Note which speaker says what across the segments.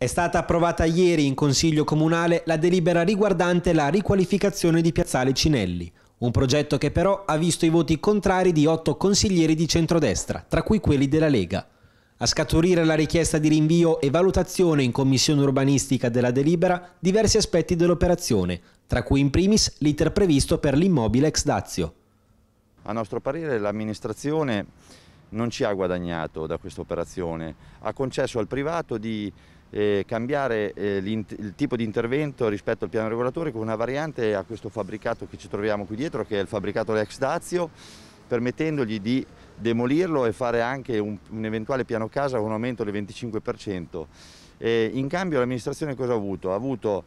Speaker 1: È stata approvata ieri in Consiglio Comunale la delibera riguardante la riqualificazione di Piazzale Cinelli, un progetto che però ha visto i voti contrari di otto consiglieri di centrodestra, tra cui quelli della Lega. A scaturire la richiesta di rinvio e valutazione in commissione urbanistica della delibera diversi aspetti dell'operazione, tra cui in primis l'iter previsto per l'immobile ex Dazio. A nostro parere
Speaker 2: l'amministrazione non ci ha guadagnato da questa operazione, ha concesso al privato di eh, cambiare eh, il tipo di intervento rispetto al piano regolatore con una variante a questo fabbricato che ci troviamo qui dietro, che è il fabbricato Lex Dazio, permettendogli di demolirlo e fare anche un, un eventuale piano casa con un aumento del 25%. E in cambio l'amministrazione cosa ha avuto? Ha avuto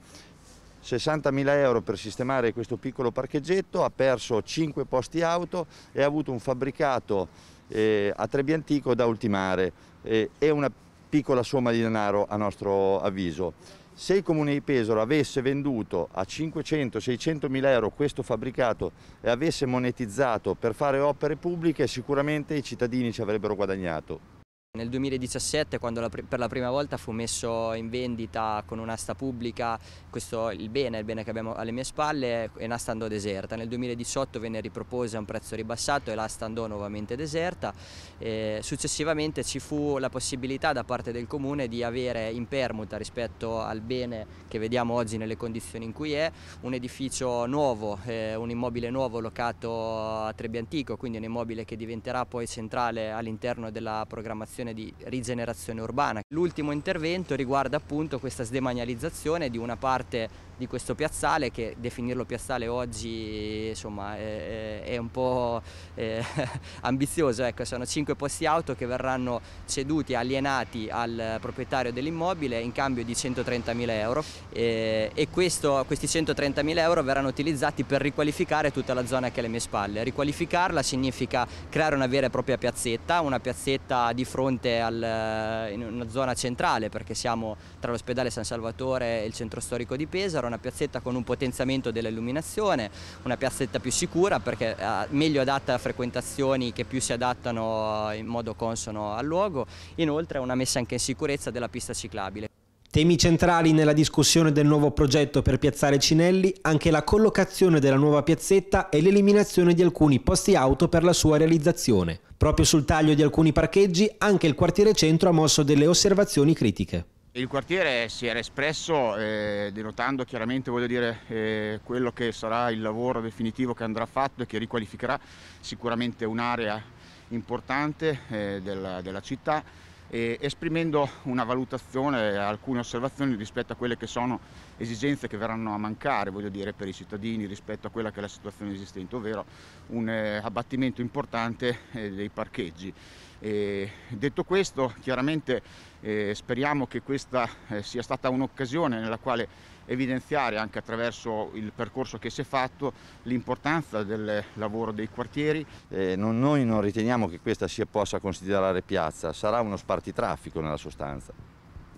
Speaker 2: 60.000 euro per sistemare questo piccolo parcheggetto, ha perso 5 posti auto e ha avuto un fabbricato eh, a Trebbi Antico da ultimare eh, e una piccola somma di denaro a nostro avviso. Se il Comune di Pesaro avesse venduto a 500-600 mila euro questo fabbricato e avesse monetizzato per fare opere pubbliche, sicuramente i cittadini ci avrebbero guadagnato.
Speaker 3: Nel 2017, quando la per la prima volta fu messo in vendita con un'asta pubblica questo, il bene, il bene che abbiamo alle mie spalle, e un'asta andò deserta. Nel 2018 venne riproposa a un prezzo ribassato e l'asta andò nuovamente deserta. E successivamente ci fu la possibilità da parte del comune di avere in permuta rispetto al bene che vediamo oggi nelle condizioni in cui è, un edificio nuovo, eh, un immobile nuovo locato a Trebbiantico, quindi un immobile che diventerà poi centrale all'interno della programmazione questione di rigenerazione urbana. L'ultimo intervento riguarda appunto questa sdemanializzazione di una parte di questo piazzale che definirlo piazzale oggi insomma, è, è, un po' eh, ambizioso, ecco, sono cinque posti auto che verranno ceduti, alienati al proprietario dell'immobile in cambio di 130.000 euro eh, e questo, questi 130.000 euro verranno utilizzati per riqualificare tutta la zona che è alle mie spalle. Riqualificarla significa creare una vera e propria piazzetta, una piazzetta di fronte fronte al, eh, in una zona centrale perché siamo tra l'ospedale San Salvatore e il centro storico di Pesaro, una piazzetta con un potenziamento dell'illuminazione, una piazzetta più sicura perché è eh, meglio adatta a frequentazioni che più si adattano eh, in modo consono al luogo, inoltre una messa anche in sicurezza della pista ciclabile.
Speaker 1: Temi centrali nella discussione del nuovo progetto per piazzare Cinelli, anche la collocazione della nuova piazzetta e l'eliminazione di alcuni posti auto per la sua realizzazione. Proprio sul taglio di alcuni parcheggi, anche il quartiere centro ha mosso delle osservazioni critiche.
Speaker 4: Il quartiere si era espresso eh, denotando chiaramente dire, eh, quello che sarà il lavoro definitivo che andrà fatto e che riqualificherà sicuramente un'area importante eh, della, della città eh, esprimendo una valutazione, alcune osservazioni rispetto a quelle che sono esigenze che verranno a mancare, voglio dire, per i cittadini rispetto a quella che è la situazione esistente, ovvero un eh, abbattimento importante eh, dei parcheggi. E detto questo, chiaramente eh, speriamo che questa eh, sia stata un'occasione nella quale evidenziare anche attraverso
Speaker 2: il percorso che si è fatto l'importanza del lavoro dei quartieri. Eh, non, noi non riteniamo che questa si possa considerare piazza, sarà uno spartitraffico nella sostanza.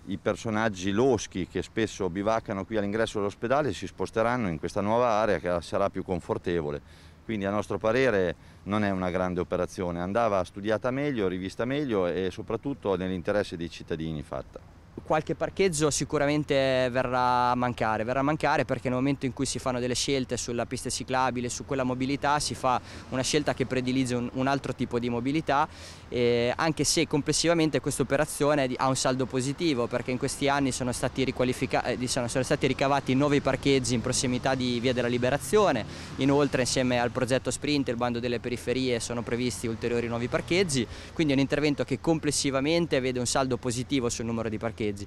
Speaker 2: I personaggi loschi che spesso bivaccano qui all'ingresso dell'ospedale si sposteranno in questa nuova area che sarà più confortevole quindi a nostro parere non è una grande operazione, andava studiata meglio, rivista meglio e soprattutto nell'interesse dei cittadini fatta
Speaker 3: qualche parcheggio sicuramente verrà a mancare, verrà a mancare perché nel momento in cui si fanno delle scelte sulla pista ciclabile, su quella mobilità, si fa una scelta che predilige un, un altro tipo di mobilità, eh, anche se complessivamente questa operazione ha un saldo positivo perché in questi anni sono stati, eh, sono, sono stati ricavati nuovi parcheggi in prossimità di Via della Liberazione, inoltre insieme al progetto Sprint, e il bando delle periferie, sono previsti ulteriori nuovi parcheggi, quindi è un intervento che complessivamente vede un saldo positivo sul numero di parcheggi package